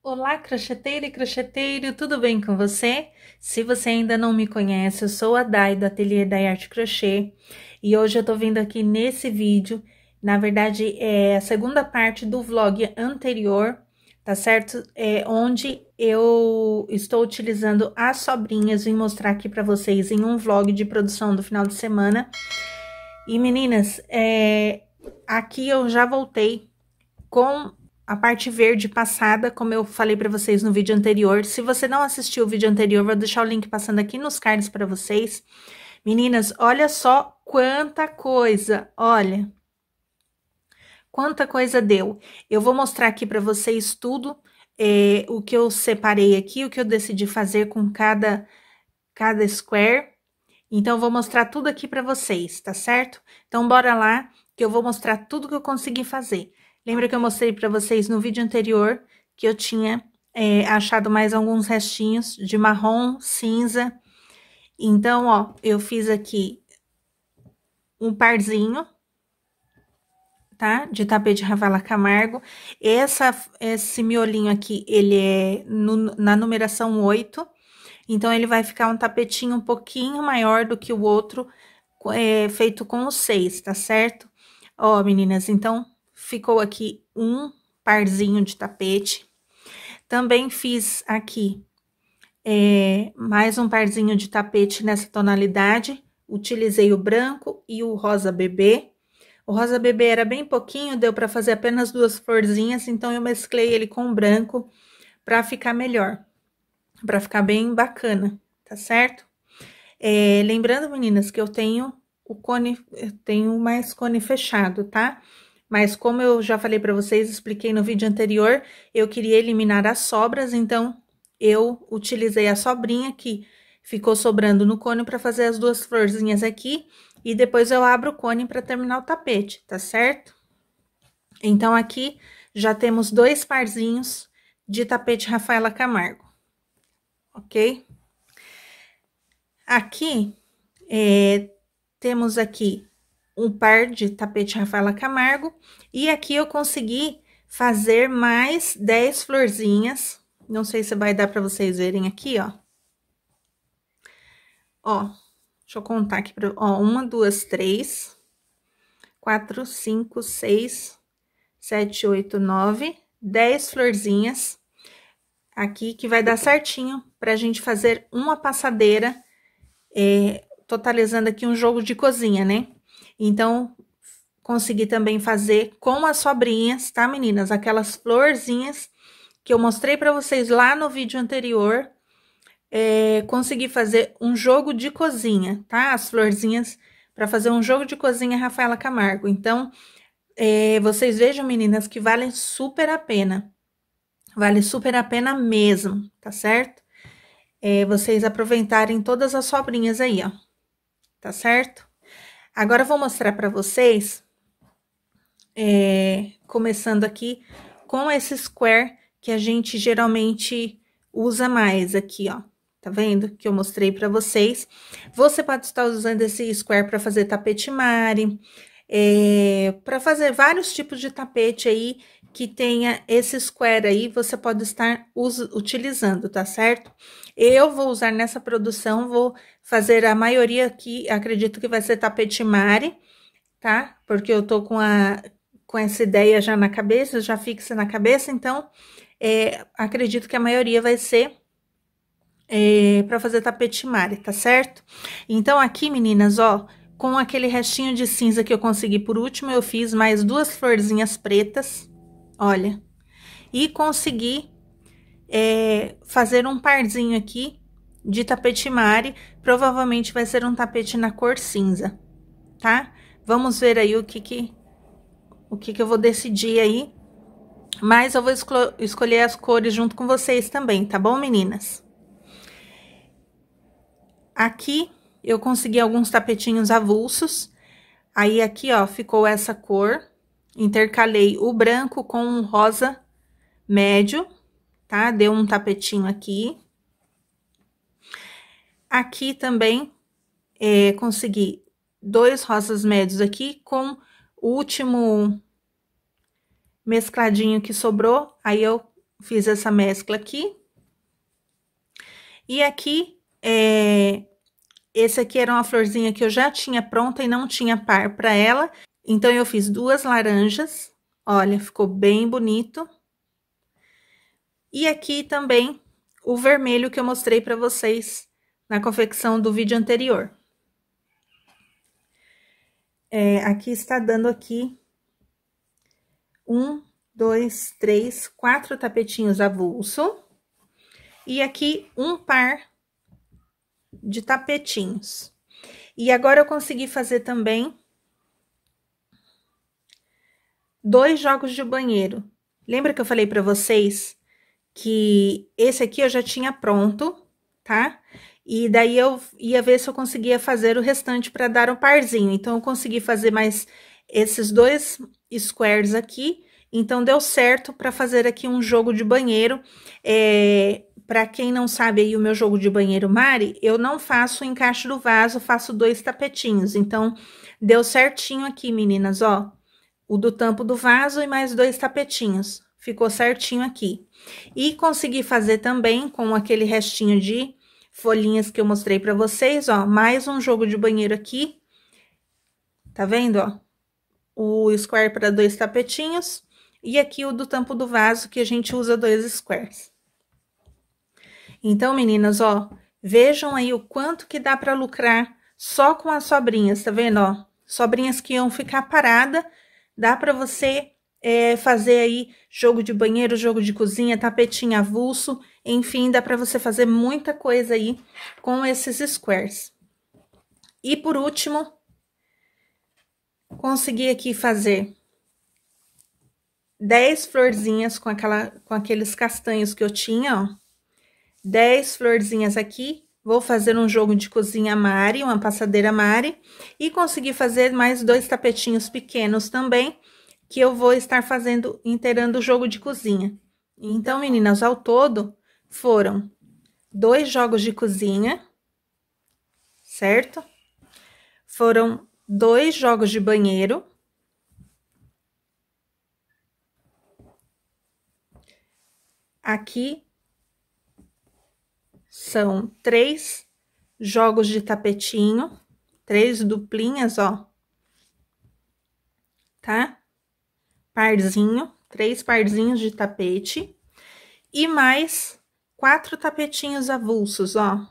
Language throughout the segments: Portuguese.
Olá, crocheteiro e crocheteiro, tudo bem com você? Se você ainda não me conhece, eu sou a Dai do Ateliê da Arte Crochê e hoje eu tô vindo aqui nesse vídeo, na verdade é a segunda parte do vlog anterior, tá certo? É onde eu estou utilizando as sobrinhas, e mostrar aqui para vocês em um vlog de produção do final de semana. E meninas, é, Aqui eu já voltei com a parte verde passada, como eu falei para vocês no vídeo anterior. Se você não assistiu o vídeo anterior, vou deixar o link passando aqui nos cards para vocês. Meninas, olha só quanta coisa, olha. Quanta coisa deu. Eu vou mostrar aqui para vocês tudo, é, o que eu separei aqui, o que eu decidi fazer com cada, cada square. Então, eu vou mostrar tudo aqui para vocês, tá certo? Então, bora lá que eu vou mostrar tudo que eu consegui fazer. Lembra que eu mostrei para vocês no vídeo anterior que eu tinha é, achado mais alguns restinhos de marrom, cinza. Então, ó, eu fiz aqui um parzinho, tá? De tapete Ravala Camargo. Essa, esse miolinho aqui, ele é no, na numeração 8. Então, ele vai ficar um tapetinho um pouquinho maior do que o outro é, feito com o 6, tá certo? Ó, meninas, então ficou aqui um parzinho de tapete. Também fiz aqui é, mais um parzinho de tapete nessa tonalidade. Utilizei o branco e o rosa bebê. O rosa bebê era bem pouquinho, deu para fazer apenas duas florzinhas, então eu mesclei ele com o branco para ficar melhor, para ficar bem bacana, tá certo? É, lembrando, meninas, que eu tenho o cone, tenho mais cone fechado, tá? Mas como eu já falei para vocês, expliquei no vídeo anterior, eu queria eliminar as sobras, então eu utilizei a sobrinha que ficou sobrando no cone para fazer as duas florzinhas aqui, e depois eu abro o cone para terminar o tapete, tá certo? Então, aqui já temos dois parzinhos de tapete Rafaela Camargo, ok? Aqui, é, temos aqui um par de tapete Rafaela Camargo. E aqui eu consegui fazer mais 10 florzinhas. Não sei se vai dar para vocês verem aqui, ó. Ó, deixa eu contar aqui. Pra, ó, uma, duas, três, quatro, cinco, seis, sete, oito, nove, dez florzinhas. Aqui que vai dar certinho para a gente fazer uma passadeira é, totalizando aqui um jogo de cozinha, né? Então, consegui também fazer com as sobrinhas, tá, meninas? Aquelas florzinhas que eu mostrei para vocês lá no vídeo anterior. É, consegui fazer um jogo de cozinha, tá? As florzinhas para fazer um jogo de cozinha Rafaela Camargo. Então, é, vocês vejam, meninas, que vale super a pena. Vale super a pena mesmo, tá certo? É, vocês aproveitarem todas as sobrinhas aí, ó tá certo? Agora eu vou mostrar para vocês, é, começando aqui com esse square que a gente geralmente usa mais aqui, ó. Tá vendo? Que eu mostrei para vocês. Você pode estar usando esse square para fazer tapete mare, é, para fazer vários tipos de tapete aí que tenha esse square aí, você pode estar utilizando, tá certo? Eu vou usar nessa produção, vou fazer a maioria aqui, acredito que vai ser tapete mare, tá? Porque eu tô com, a, com essa ideia já na cabeça, já fixa na cabeça, então é, acredito que a maioria vai ser é, para fazer tapete mare, tá certo? Então, aqui, meninas, ó, com aquele restinho de cinza que eu consegui por último, eu fiz mais duas florzinhas pretas, olha. E consegui é, fazer um parzinho aqui de tapete mare, provavelmente vai ser um tapete na cor cinza, tá? Vamos ver aí o que que, o que, que eu vou decidir aí, mas eu vou escolher as cores junto com vocês também, tá bom, meninas? Aqui eu consegui alguns tapetinhos avulsos, aí aqui, ó, ficou essa cor, Intercalei o branco com um rosa médio, tá? Deu um tapetinho aqui. Aqui também é, consegui dois rosas médios aqui com o último mescladinho que sobrou. Aí eu fiz essa mescla aqui. E aqui, é, esse aqui era uma florzinha que eu já tinha pronta e não tinha par para ela. Então, eu fiz duas laranjas. Olha, ficou bem bonito. E aqui também o vermelho que eu mostrei para vocês na confecção do vídeo anterior. É, aqui está dando aqui um, dois, três, quatro tapetinhos avulso. E aqui um par de tapetinhos. E agora eu consegui fazer também dois jogos de banheiro. Lembra que eu falei para vocês que esse aqui eu já tinha pronto, tá? E daí eu ia ver se eu conseguia fazer o restante para dar um parzinho. Então eu consegui fazer mais esses dois squares aqui. Então deu certo para fazer aqui um jogo de banheiro. É, para quem não sabe aí o meu jogo de banheiro Mari, eu não faço o encaixe do vaso, faço dois tapetinhos. Então deu certinho aqui, meninas, ó o do tampo do vaso e mais dois tapetinhos. Ficou certinho aqui. E consegui fazer também com aquele restinho de folhinhas que eu mostrei para vocês, ó, mais um jogo de banheiro aqui. Tá vendo, ó? O square para dois tapetinhos e aqui o do tampo do vaso que a gente usa dois squares. Então, meninas, ó, vejam aí o quanto que dá para lucrar só com as sobrinhas, tá vendo, ó? Sobrinhas que iam ficar parada Dá para você é, fazer aí jogo de banheiro, jogo de cozinha, tapetinho avulso, enfim, dá para você fazer muita coisa aí com esses squares. E por último, consegui aqui fazer 10 florzinhas com, aquela, com aqueles castanhos que eu tinha, ó. 10 florzinhas aqui Vou fazer um jogo de cozinha Mari, uma passadeira Mari. E consegui fazer mais dois tapetinhos pequenos também, que eu vou estar fazendo, inteirando o jogo de cozinha. Então, meninas, ao todo foram dois jogos de cozinha, certo? Foram dois jogos de banheiro. Aqui são três jogos de tapetinho, três duplinhas, ó, tá? Parzinho, três parzinhos de tapete e mais quatro tapetinhos avulsos, ó.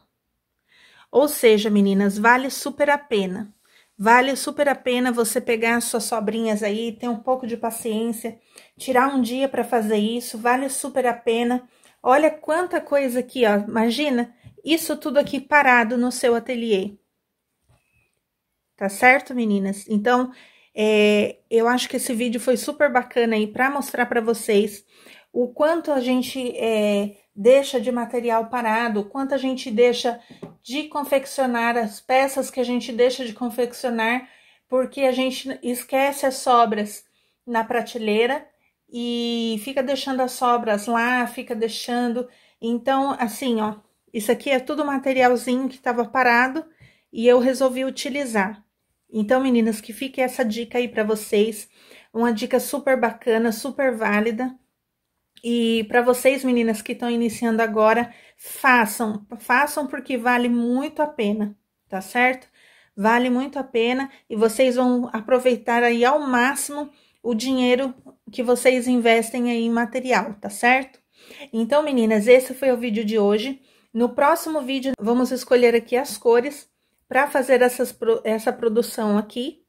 Ou seja, meninas, vale super a pena. Vale super a pena você pegar suas sobrinhas aí, ter um pouco de paciência, tirar um dia para fazer isso, vale super a pena Olha quanta coisa aqui, ó. Imagina isso tudo aqui parado no seu ateliê. Tá certo, meninas? Então, é, eu acho que esse vídeo foi super bacana aí para mostrar para vocês o quanto a gente é, deixa de material parado, o quanto a gente deixa de confeccionar as peças que a gente deixa de confeccionar porque a gente esquece as sobras na prateleira e fica deixando as sobras lá, fica deixando. Então, assim, ó, isso aqui é tudo materialzinho que estava parado e eu resolvi utilizar. Então, meninas, que fique essa dica aí para vocês, uma dica super bacana, super válida. E para vocês, meninas que estão iniciando agora, façam, façam porque vale muito a pena, tá certo? Vale muito a pena e vocês vão aproveitar aí ao máximo o dinheiro que vocês investem aí em material, tá certo? Então, meninas, esse foi o vídeo de hoje. No próximo vídeo, vamos escolher aqui as cores para fazer essas, essa produção aqui,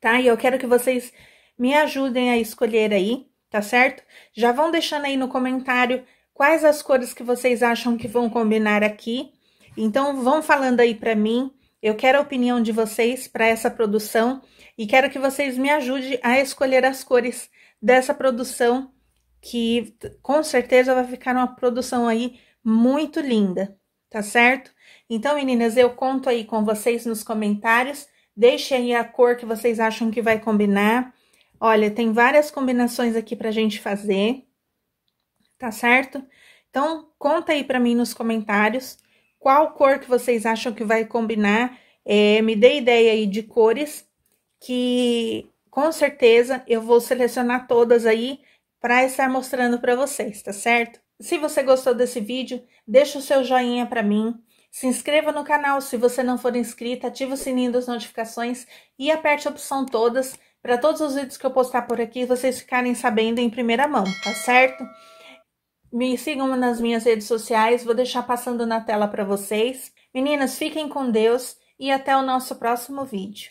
tá? E eu quero que vocês me ajudem a escolher aí, tá certo? Já vão deixando aí no comentário quais as cores que vocês acham que vão combinar aqui. Então, vão falando aí para mim eu quero a opinião de vocês para essa produção e quero que vocês me ajudem a escolher as cores dessa produção, que com certeza vai ficar uma produção aí muito linda, tá certo? Então, meninas, eu conto aí com vocês nos comentários. Deixem aí a cor que vocês acham que vai combinar. Olha, tem várias combinações aqui pra gente fazer, tá certo? Então, conta aí pra mim nos comentários qual cor que vocês acham que vai combinar. É, me dê ideia aí de cores que com certeza eu vou selecionar todas aí para estar mostrando para vocês, tá certo? Se você gostou desse vídeo, deixa o seu joinha para mim, se inscreva no canal se você não for inscrito, ative o sininho das notificações e aperte a opção todas para todos os vídeos que eu postar por aqui vocês ficarem sabendo em primeira mão, tá certo? Me sigam nas minhas redes sociais, vou deixar passando na tela para vocês. Meninas, fiquem com Deus e até o nosso próximo vídeo.